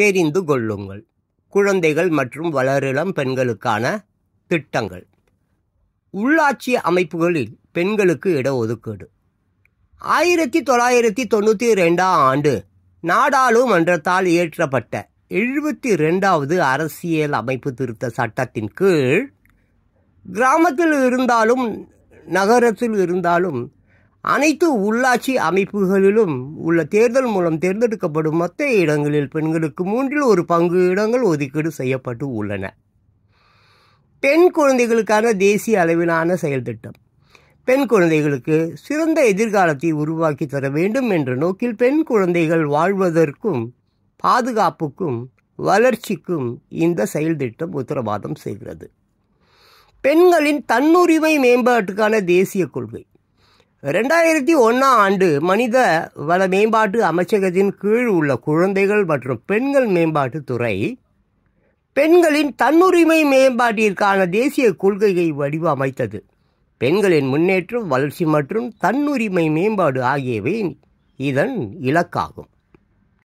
தெரிந்து கொள்ளுங்கள் குழந்தைகள் மற்றும் வளரிளம் பெண்களுக்கான திட்டங்கள் உள்ளாட்சி அமைப்புகளில் பெண்களுக்கு இடஒதுக்கீடு ஆயிரத்தி தொள்ளாயிரத்தி தொண்ணூற்றி ரெண்டாம் ஆண்டு நாடாளுமன்றத்தால் இயற்றப்பட்ட எழுபத்தி ரெண்டாவது அரசியல் அமைப்பு திருத்த சட்டத்தின் கீழ் கிராமத்தில் இருந்தாலும் நகரத்தில் இருந்தாலும் அனைத்து உள்ளாட்சி அமைப்புகளிலும் உள்ள தேர்தல் மூலம் தேர்ந்தெடுக்கப்படும் மொத்த இடங்களில் பெண்களுக்கு மூன்றில் ஒரு பங்கு இடங்கள் ஒதுக்கீடு செய்யப்பட்டு உள்ளன பெண் குழந்தைகளுக்கான தேசிய அளவிலான செயல் திட்டம் பெண் குழந்தைகளுக்கு சிறந்த எதிர்காலத்தை உருவாக்கி தர வேண்டும் என்ற நோக்கில் பெண் குழந்தைகள் வாழ்வதற்கும் பாதுகாப்புக்கும் வளர்ச்சிக்கும் இந்த செயல் திட்டம் உத்தரவாதம் செய்கிறது பெண்களின் தன்னுரிமை மேம்பாட்டுக்கான தேசிய கொள்கை ரெண்டாயிரத்தி ஒன்றாம் ஆண்டு மனித வள மேம்பாட்டு அமைச்சகத்தின் கீழ் உள்ள குழந்தைகள் மற்றும் பெண்கள் மேம்பாட்டுத்துறை பெண்களின் தன்னுரிமை மேம்பாட்டிற்கான தேசிய கொள்கையை வடிவமைத்தது பெண்களின் முன்னேற்றம் வளர்ச்சி மற்றும் தன்னுரிமை மேம்பாடு ஆகியவை இதன் இலக்காகும்